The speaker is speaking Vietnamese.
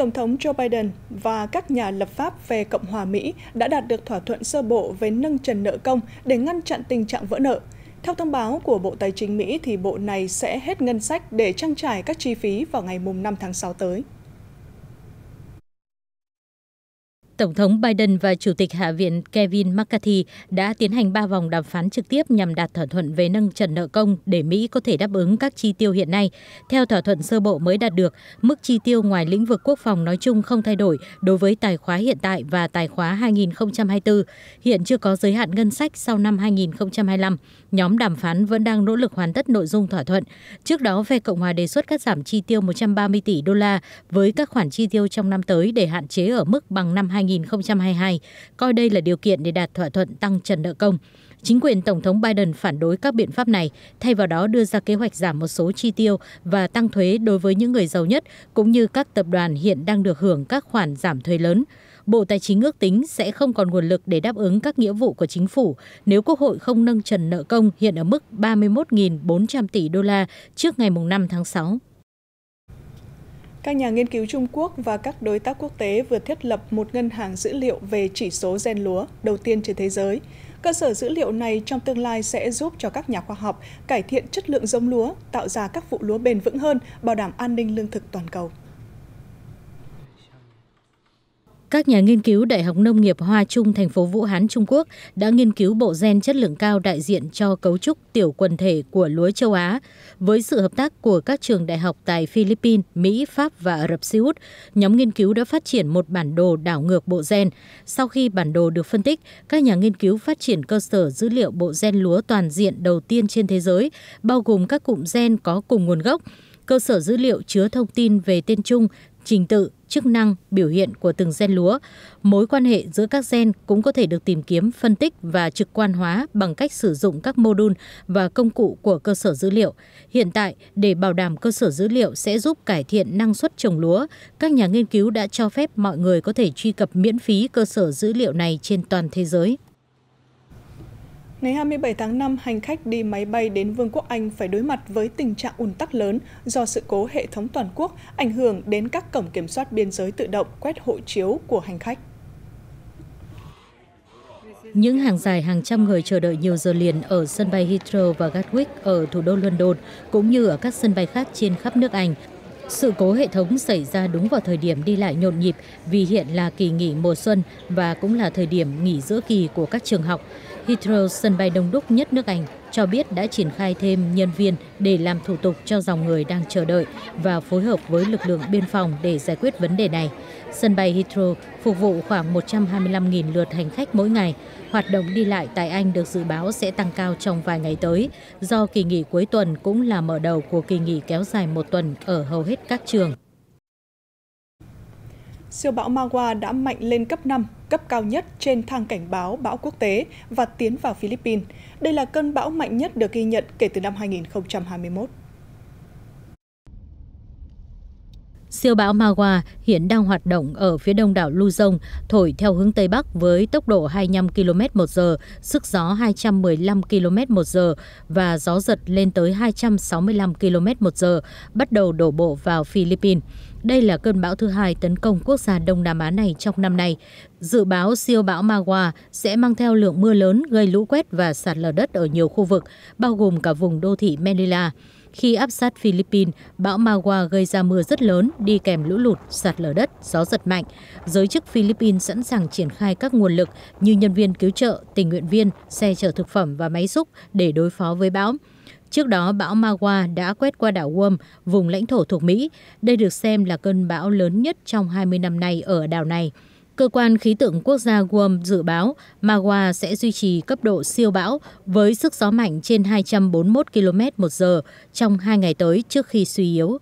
Tổng thống Joe Biden và các nhà lập pháp về Cộng hòa Mỹ đã đạt được thỏa thuận sơ bộ về nâng trần nợ công để ngăn chặn tình trạng vỡ nợ. Theo thông báo của Bộ Tài chính Mỹ thì bộ này sẽ hết ngân sách để trang trải các chi phí vào ngày 5 tháng 6 tới. Tổng thống Biden và Chủ tịch Hạ viện Kevin McCarthy đã tiến hành 3 vòng đàm phán trực tiếp nhằm đạt thỏa thuận về nâng trần nợ công để Mỹ có thể đáp ứng các chi tiêu hiện nay. Theo thỏa thuận sơ bộ mới đạt được, mức chi tiêu ngoài lĩnh vực quốc phòng nói chung không thay đổi đối với tài khóa hiện tại và tài khóa 2024. Hiện chưa có giới hạn ngân sách sau năm 2025. Nhóm đàm phán vẫn đang nỗ lực hoàn tất nội dung thỏa thuận. Trước đó, phe Cộng hòa đề xuất cắt giảm chi tiêu 130 tỷ đô la với các khoản chi tiêu trong năm tới để hạn chế ở mức bằng năm 2020 2022, coi đây là điều kiện để đạt thỏa thuận tăng trần nợ công. Chính quyền Tổng thống Biden phản đối các biện pháp này, thay vào đó đưa ra kế hoạch giảm một số chi tiêu và tăng thuế đối với những người giàu nhất, cũng như các tập đoàn hiện đang được hưởng các khoản giảm thuế lớn. Bộ Tài chính ước tính sẽ không còn nguồn lực để đáp ứng các nghĩa vụ của chính phủ nếu Quốc hội không nâng trần nợ công hiện ở mức 31.400 tỷ đô la trước ngày 5 tháng 6. Các nhà nghiên cứu Trung Quốc và các đối tác quốc tế vừa thiết lập một ngân hàng dữ liệu về chỉ số gen lúa đầu tiên trên thế giới. Cơ sở dữ liệu này trong tương lai sẽ giúp cho các nhà khoa học cải thiện chất lượng giống lúa, tạo ra các vụ lúa bền vững hơn, bảo đảm an ninh lương thực toàn cầu. Các nhà nghiên cứu Đại học Nông nghiệp Hoa Trung thành phố Vũ Hán Trung Quốc đã nghiên cứu bộ gen chất lượng cao đại diện cho cấu trúc tiểu quần thể của lúa châu Á. Với sự hợp tác của các trường đại học tại Philippines, Mỹ, Pháp và Ả Rập Xê Út, nhóm nghiên cứu đã phát triển một bản đồ đảo ngược bộ gen. Sau khi bản đồ được phân tích, các nhà nghiên cứu phát triển cơ sở dữ liệu bộ gen lúa toàn diện đầu tiên trên thế giới, bao gồm các cụm gen có cùng nguồn gốc cơ sở dữ liệu chứa thông tin về tên chung, trình tự, chức năng, biểu hiện của từng gen lúa. Mối quan hệ giữa các gen cũng có thể được tìm kiếm, phân tích và trực quan hóa bằng cách sử dụng các mô đun và công cụ của cơ sở dữ liệu. Hiện tại, để bảo đảm cơ sở dữ liệu sẽ giúp cải thiện năng suất trồng lúa, các nhà nghiên cứu đã cho phép mọi người có thể truy cập miễn phí cơ sở dữ liệu này trên toàn thế giới. Ngày 27 tháng 5, hành khách đi máy bay đến Vương quốc Anh phải đối mặt với tình trạng ùn tắc lớn do sự cố hệ thống toàn quốc ảnh hưởng đến các cổng kiểm soát biên giới tự động quét hộ chiếu của hành khách. Những hàng dài hàng trăm người chờ đợi nhiều giờ liền ở sân bay Heathrow và Gatwick ở thủ đô London, cũng như ở các sân bay khác trên khắp nước Anh. Sự cố hệ thống xảy ra đúng vào thời điểm đi lại nhộn nhịp vì hiện là kỳ nghỉ mùa xuân và cũng là thời điểm nghỉ giữa kỳ của các trường học. Heathrow, sân bay đông đúc nhất nước Anh, cho biết đã triển khai thêm nhân viên để làm thủ tục cho dòng người đang chờ đợi và phối hợp với lực lượng biên phòng để giải quyết vấn đề này. Sân bay Heathrow phục vụ khoảng 125.000 lượt hành khách mỗi ngày. Hoạt động đi lại tại Anh được dự báo sẽ tăng cao trong vài ngày tới, do kỳ nghỉ cuối tuần cũng là mở đầu của kỳ nghỉ kéo dài một tuần ở hầu hết các trường. Siêu bão Mawa đã mạnh lên cấp 5, cấp cao nhất trên thang cảnh báo bão quốc tế và tiến vào Philippines. Đây là cơn bão mạnh nhất được ghi nhận kể từ năm 2021. Siêu bão Mawa hiện đang hoạt động ở phía đông đảo Luzon, thổi theo hướng Tây Bắc với tốc độ 25 km một giờ, sức gió 215 km một giờ và gió giật lên tới 265 km một giờ, bắt đầu đổ bộ vào Philippines. Đây là cơn bão thứ hai tấn công quốc gia Đông Nam Á này trong năm nay. Dự báo siêu bão Mawa sẽ mang theo lượng mưa lớn gây lũ quét và sạt lở đất ở nhiều khu vực, bao gồm cả vùng đô thị Manila. Khi áp sát Philippines, bão Magua gây ra mưa rất lớn, đi kèm lũ lụt, sạt lở đất, gió giật mạnh. Giới chức Philippines sẵn sàng triển khai các nguồn lực như nhân viên cứu trợ, tình nguyện viên, xe chở thực phẩm và máy xúc để đối phó với bão. Trước đó, bão Magua đã quét qua đảo Guam, vùng lãnh thổ thuộc Mỹ. Đây được xem là cơn bão lớn nhất trong 20 năm nay ở đảo này. Cơ quan khí tượng quốc gia Guam dự báo Magua sẽ duy trì cấp độ siêu bão với sức gió mạnh trên 241 km một giờ trong hai ngày tới trước khi suy yếu.